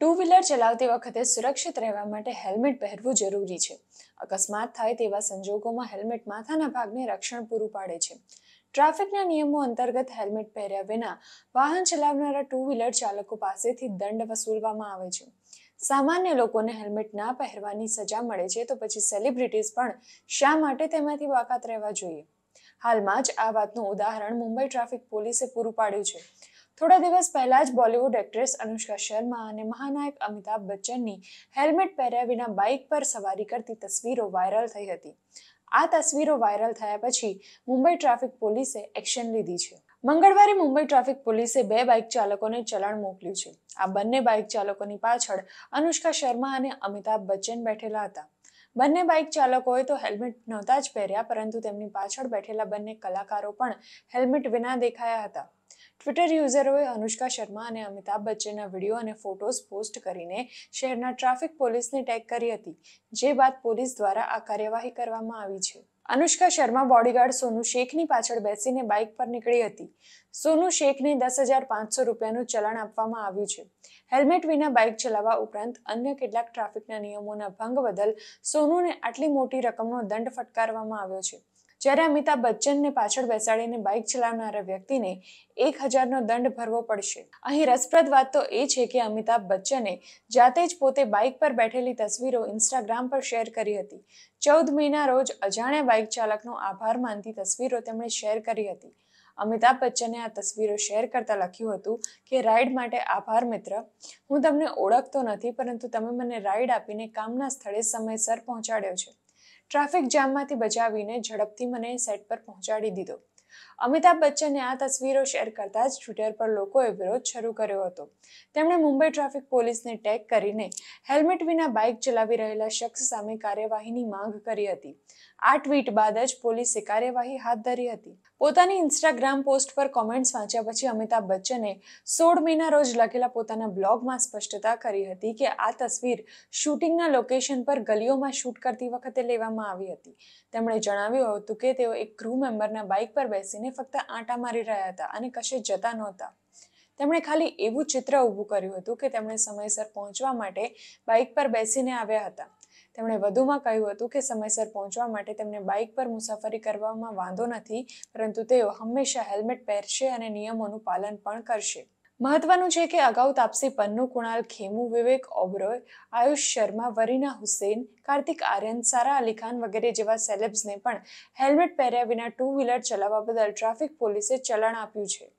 two wheeler ચલાવતી વખતે સુરક્ષિત રહેવા માટે હેલ્મેટ પહેરવું જરૂરી છે અકસ્માત થાય તેવા સંજોગોમાં હેલ્મેટ માથાના ભાગને રક્ષણ પૂરું પાડે છે ટ્રાફિકના નિયમો અંતર્ગત હેલ્મેટ પહેર્યા વિના વાહન ચલાવનારા ટુ વ્હીલર ચાલકો પાસેથી દંડ વસૂલવામાં આવે છે સામાન્ય લોકોને હેલ્મેટ ના પહેરવાની સજા મળે છે તો પછી સેલિબ્રિટીઝ પણ શા માટે તેમાંથી બાકાત રહેવા જોઈએ હાલમાં જ આ વાતનું ઉદાહરણ મુંબઈ ટ્રાફિક પોલીસે પૂરું પાડ્યું છે થોડા દિવસ પહેલા જ બોલિવૂડ એક્ટ્રેસ અનુષ્કા શર્મા અને મહાનાયક અમિતાભ બચ્ચનની હેલ્મેટ પહેર્યા વિના બાઇક પર સવારી કરતી તસવીરો વાયરલ થઈ હતી આ તસવીરો વાયરલ થયા પછી મુંબઈ ટ્રાફિક પોલીસે એક્શન લીધી છે મંગળવારે મુંબઈ ટ્રાફિક પોલીસે બે બાઇક ચાલકોને ચલણ મોકલ્યું છે આ બંને બાઇક ચાલકોની પાછળ અનુષ્કા શર્મા અને અમિતાભ બચ્ચન બેઠેલા હતા બંને બાઇક ચાલકોએ તો હેલ્મેટ નહોતા જ પહેર્યા પરંતુ તેમની પાછળ બેઠેલા બંને કલાકારો પણ હેલ્મેટ વિના દેખાયા હતા ટ્વિટર યુઝરોએ અનુષ્કા શર્મા અને અમિતાભ બચ્ચનના વિડીયો અને ફોટોઝ પોસ્ટ કરીને શહેરના ટ્રાફિક પોલીસને ટેગ કરી હતી જે બાદ પોલીસ દ્વારા આ કાર્યવાહી કરવામાં આવી છે અનુષ્કા શર્મા બોડીગાર્ડ સોનુ શેખની પાછળ બેસીને બાઇક પર નીકળી હતી સોનુ શેખને દસ હજાર પાંચસો રૂપિયાનું ચલણ આપવામાં આવ્યું છે હેલ્મેટ વિના બાઇક ચલાવવા ઉપરાંત અન્ય કેટલાક ટ્રાફિકના નિયમોના ભંગ બદલ સોનુને આટલી મોટી રકમનો દંડ ફટકારવામાં આવ્યો છે જ્યારે અમિતાભ બચ્ચનને પાછળ બેસાડીને બાઇક ચલાવનારા વ્યક્તિને એક હજારનો દંડ ભરવો પડશે અહીં રસપ્રદ વાત તો એ છે કે અમિતાભ બચ્ચને જાતે જ પોતે બાઇક પર બેઠેલી તસવીરો ઇન્સ્ટાગ્રામ પર શેર કરી હતી ચૌદ મહિના રોજ અજાણ્યા બાઇક ચાલકનો આભાર માનતી તસવીરો તેમણે શેર કરી હતી અમિતાભ બચ્ચને આ તસવીરો શેર કરતા લખ્યું હતું કે રાઈડ માટે આભાર મિત્ર હું તમને ઓળખતો નથી પરંતુ તમે મને રાઇડ આપીને કામના સ્થળે સમયસર પહોંચાડ્યો છે ટ્રાફિક જામમાંથી બચાવીને ઝડપથી મને સેટ પર પહોંચાડી દીધો અમિતાભ બચ્ચને આ તસવીરો શેર કરતા જ ટ્વિટર પર લોકોએ વિરોધ શરૂ કર્યો હતો તેમણે મુંબઈ ટ્રાફિક પોલીસને ટેગ કરીને હેલ્મેટ વિના બાઇક ચલાવી રહેલા શખ્સ સામે કાર્યવાહીની માંગ કરી હતી આ ટ્વીટ બાદ જ પોલીસે કાર્યવાહી હાથ ધરી હતી પોતાની ઇન્સ્ટાગ્રામ પોસ્ટ પર કોમેન્ટ્સ વાંચ્યા પછી અમિતાભ બચ્ચને સોળ મહિના રોજ લખેલા પોતાના બ્લોગમાં સ્પષ્ટતા કરી હતી કે આ તસવીર શૂટિંગના લોકેશન પર ગલીઓમાં શૂટ કરતી વખતે લેવામાં આવી હતી તેમણે જણાવ્યું હતું કે તેઓ એક ક્રૂ મેમ્બરના બાઇક પર બેસીને ફક્ત આંટા મારી રહ્યા હતા અને કશે જતા નહોતા તેમણે ખાલી એવું ચિત્ર ઊભું કર્યું હતું કે તેમણે સમયસર પહોંચવા માટે બાઇક પર બેસીને આવ્યા હતા તેમણે વધુમાં કહ્યું હતું કે સમયસર પહોંચવા માટે તેમને બાઇક પર મુસાફરી કરવામાં વાંધો નથી પરંતુ તેઓ હંમેશા હેલ્મેટ પહેરશે અને નિયમોનું પાલન પણ કરશે મહત્વનું છે કે અગાઉ તાપસી પન્નુ કુણાલ ખેમુ વિવેક ઓબરોય આયુષ શર્મા વરીના હુસેન કાર્તિક આર્યન સારા અલી ખાન વગેરે જેવા સેલેબ્સને પણ હેલ્મેટ પહેર્યા વિના ટુ વ્હીલર ચલાવવા બદલ ટ્રાફિક પોલીસે ચલણ આપ્યું છે